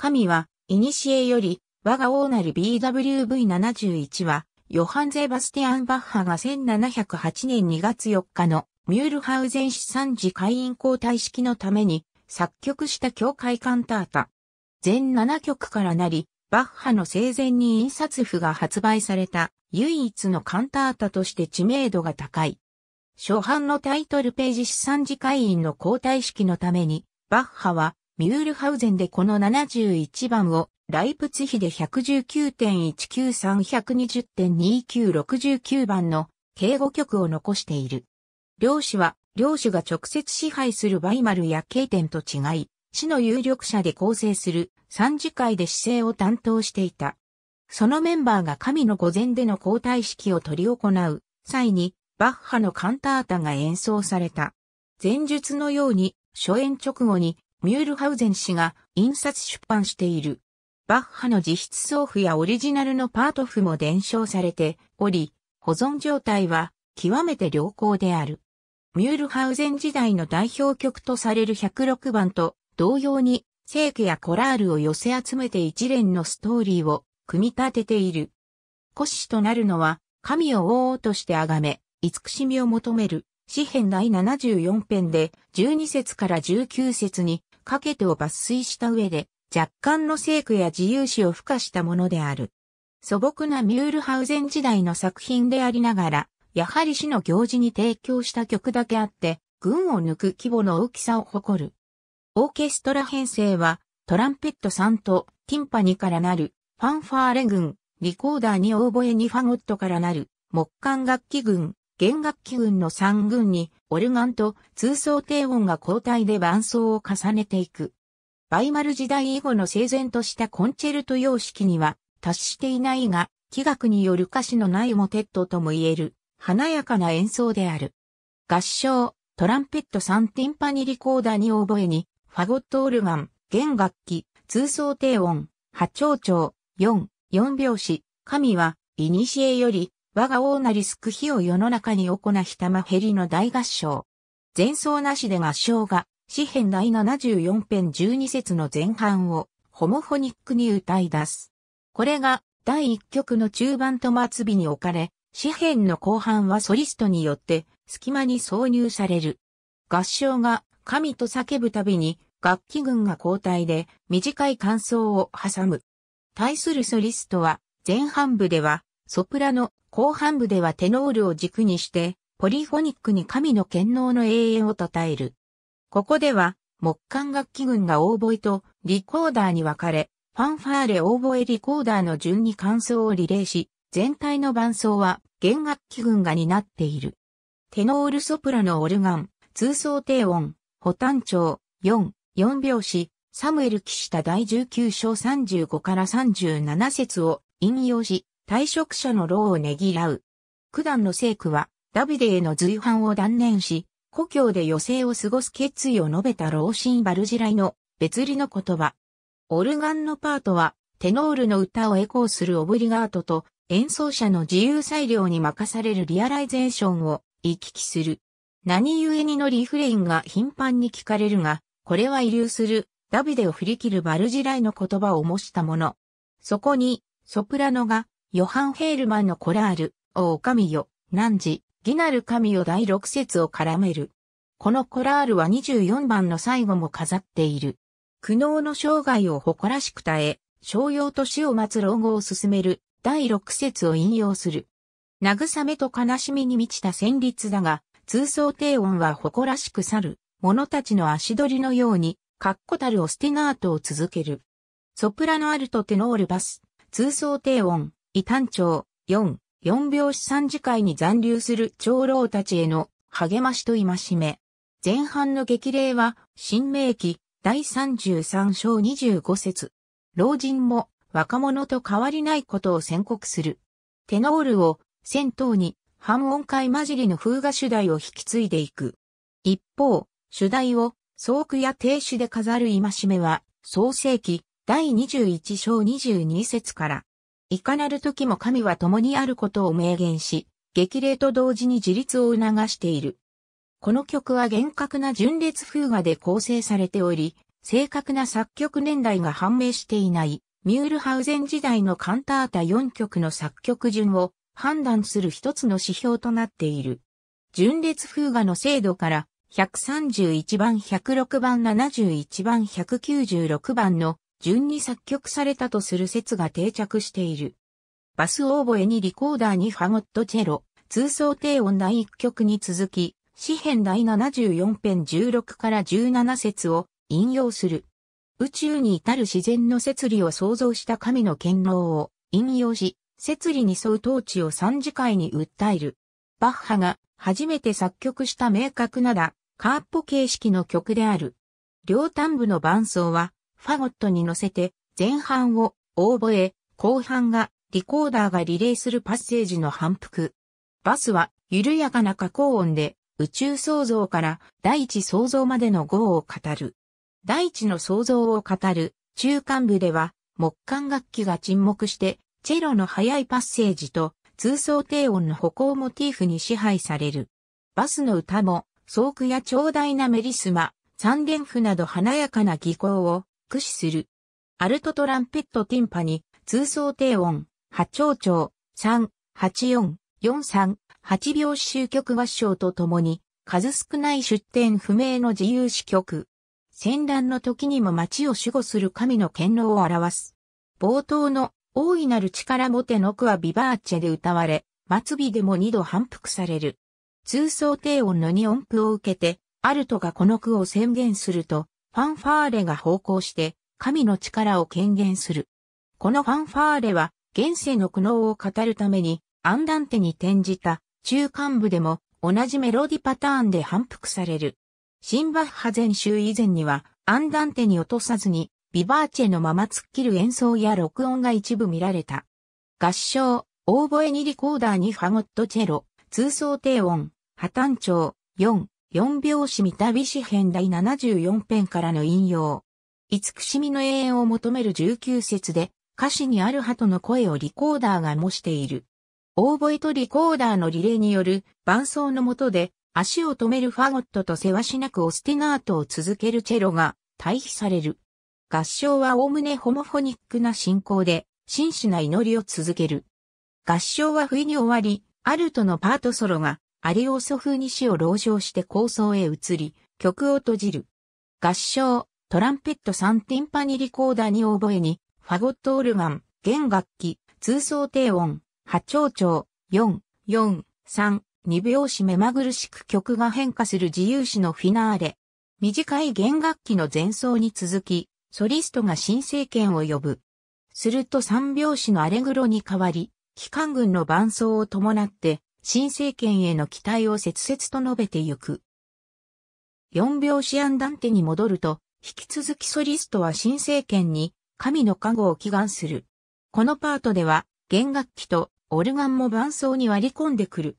神は、古より、我が王なる BWV71 は、ヨハン・ゼバスティアン・バッハが1708年2月4日のミュールハウゼン市産時会員交代式のために作曲した教会カンタータ。全7曲からなり、バッハの生前に印刷譜が発売された唯一のカンタータとして知名度が高い。初版のタイトルページ資産時会員の交代式のために、バッハはミュールハウゼンでこの71番を、ライプツヒで119.19320.2969番の、敬語曲を残している。領主は、領主が直接支配するバイマルや経典と違い、市の有力者で構成する三次会で市政を担当していた。そのメンバーが神の御前での交代式を執り行う際に、バッハのカンタータが演奏された。前述のように、初演直後にミュールハウゼン氏が印刷出版している。バッハの自筆奏譜やオリジナルのパート譜も伝承されており、保存状態は極めて良好である。ミュールハウゼン時代の代表曲とされる106番と同様に、聖句やコラールを寄せ集めて一連のストーリーを組み立てている。古子となるのは、神を王として崇め、慈しみを求める、詩編第74編で、12節から19節に、かけてを抜粋した上で、若干の生句や自由史を付加したものである。素朴なミュールハウゼン時代の作品でありながら、やはり死の行事に提供した曲だけあって、群を抜く規模の大きさを誇る。オーケストラ編成は、トランペットさんとティンパニからなる、ファンファーレ群、リコーダーにオーボエにファゴットからなる、木管楽器群、弦楽器群の3群に、オルガンと通奏低音が交代で伴奏を重ねていく。バイマル時代以後の整然としたコンチェルト様式には達していないが、器楽による歌詞のないモテットとも言える、華やかな演奏である。合唱、トランペット3ティンパニリコーダーに覚えに、ファゴットオルガン、弦楽器、通奏低音、波長長、4、4拍子、神は、イニシエより、我が王なりすく日を世の中に行なひたまへりの大合唱。前奏なしで合唱が、詩編第74編12節の前半を、ホモフォニックに歌い出す。これが、第1曲の中盤と末尾に置かれ、詩編の後半はソリストによって、隙間に挿入される。合唱が、神と叫ぶたびに、楽器群が交代で、短い感想を挟む。対するソリストは、前半部では、ソプラノ、後半部ではテノールを軸にして、ポリフォニックに神の権能の永遠を称える。ここでは、木管楽器群がオーボエとリコーダーに分かれ、ファンファーレオーボエリコーダーの順に感想をリレーし、全体の伴奏は弦楽器群が担っている。テノールソプラノオルガン、通奏低音、補単調、4、4拍子、サムエル・キした第19章35から37節を引用し、退職者の労をねぎらう。九段の聖句は、ダビデへの随伴を断念し、故郷で余生を過ごす決意を述べた老神バルジライの別離の言葉。オルガンのパートは、テノールの歌をエコーするオブリガートと、演奏者の自由裁量に任されるリアライゼーションを行き来する。何故にのリフレインが頻繁に聞かれるが、これは遺留する、ダビデを振り切るバルジライの言葉を模したもの。そこに、ソプラノが、ヨハン・ヘールマンのコラール、お神よ、汝、義なる神よ第六節を絡める。このコラールは24番の最後も飾っている。苦悩の生涯を誇らしく耐え、商用と死を待つ老後を進める、第六節を引用する。慰めと悲しみに満ちた旋律だが、通奏低音は誇らしく去る、者たちの足取りのように、確固たるオスティナートを続ける。ソプラノアルトテノールバス、通奏低音、異端長、4、4拍子三次会に残留する長老たちへの励ましと戒め。前半の激励は、新明記第33章25節。老人も若者と変わりないことを宣告する。テノールを先頭に半音階混じりの風画主題を引き継いでいく。一方、主題を総句や亭主で飾る戒めは、創世記第21章22節からいかなる時も神は共にあることを明言し、激励と同時に自立を促している。この曲は厳格な純烈風画で構成されており、正確な作曲年代が判明していない、ミュールハウゼン時代のカンタータ4曲の作曲順を判断する一つの指標となっている。純烈風画の精度から、131番106番71番196番の順に作曲されたとする説が定着している。バスオーボエにリコーダーにファゴットチェロ、通奏低音第1曲に続き、詩編第74編16から17節を引用する。宇宙に至る自然の摂理を創造した神の権能を引用し、摂理に沿う統治を三次会に訴える。バッハが初めて作曲した明確なだ、カーッポ形式の曲である。両端部の伴奏は、ファゴットに乗せて、前半をオーボエ、後半がリコーダーがリレーするパッセージの反復。バスは緩やかな加工音で宇宙創造から大地創造までの号を語る。大地の創造を語る中間部では木管楽器が沈黙してチェロの速いパッセージと通奏低音の歩行モティーフに支配される。バスの歌も、ー句や長大なメリスマ、三連符など華やかな技巧を駆使する。アルトトランペットティンパに、通奏低音、波長長、3、8、4、4、3、8拍子集曲合唱とともに、数少ない出典不明の自由詩曲。戦乱の時にも町を守護する神の権能を表す。冒頭の大いなる力もての句はビバーチェで歌われ、末尾でも二度反復される。通奏低音の二音符を受けて、アルトがこの句を宣言すると、ファンファーレが奉公して、神の力を権限する。このファンファーレは、現世の苦悩を語るために、アンダンテに転じた中間部でも同じメロディパターンで反復される。シンバッハ全集以前には、アンダンテに落とさずに、ビバーチェのまま突っ切る演奏や録音が一部見られた。合唱、オーボエにリコーダーにファゴットチェロ、通奏低音、破綻調、4、四拍子三度詩編第74編からの引用。慈しみの永遠を求める19節で、歌詞にある鳩の声をリコーダーが模している。オーボエとリコーダーのリレーによる伴奏の下で、足を止めるファゴットとせわしなくオスティナートを続けるチェロが対比される。合唱はおおむねホモフォニックな進行で、真摯な祈りを続ける。合唱は不意に終わり、アルトのパートソロがアリオソ風に死を朗唱して構想へ移り、曲を閉じる。合唱、トランペット3ティンパニリコーダーに覚えに、ファゴットオルガン、弦楽器、通奏低音、波長長、4、4、3、2拍子目まぐるしく曲が変化する自由詩のフィナーレ。短い弦楽器の前奏に続き、ソリストが新政権を呼ぶ。すると3拍子のアレグロに変わり、機関軍の伴奏を伴って、新政権への期待を切々と述べてゆく。四拍子アンダンテに戻ると、引き続きソリストは新政権に神の加護を祈願する。このパートでは弦楽器とオルガンも伴奏に割り込んでくる。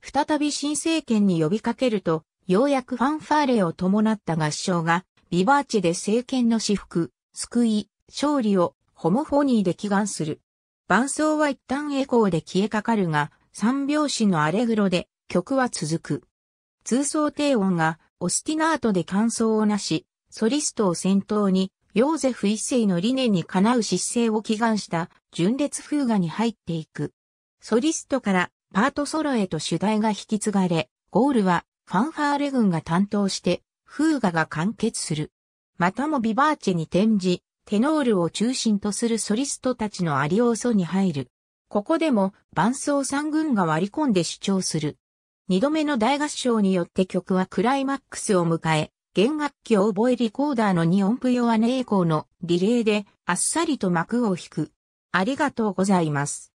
再び新政権に呼びかけると、ようやくファンファーレを伴った合唱が、ビバーチで政権の私服、救い、勝利をホモフォニーで祈願する。伴奏は一旦エコーで消えかかるが、三拍子のアレグロで曲は続く。通奏低音がオスティナートで感想をなし、ソリストを先頭にヨーゼフ一世の理念にかなう姿勢を祈願した純烈風画に入っていく。ソリストからパートソロへと主題が引き継がれ、ゴールはファンファーレ軍が担当して風画が完結する。またもビバーチェに転じ、テノールを中心とするソリストたちのアリオーソに入る。ここでも伴奏三軍が割り込んで主張する。二度目の大合唱によって曲はクライマックスを迎え、弦楽器を覚えリコーダーの二音符弱音栄光のリレーであっさりと幕を引く。ありがとうございます。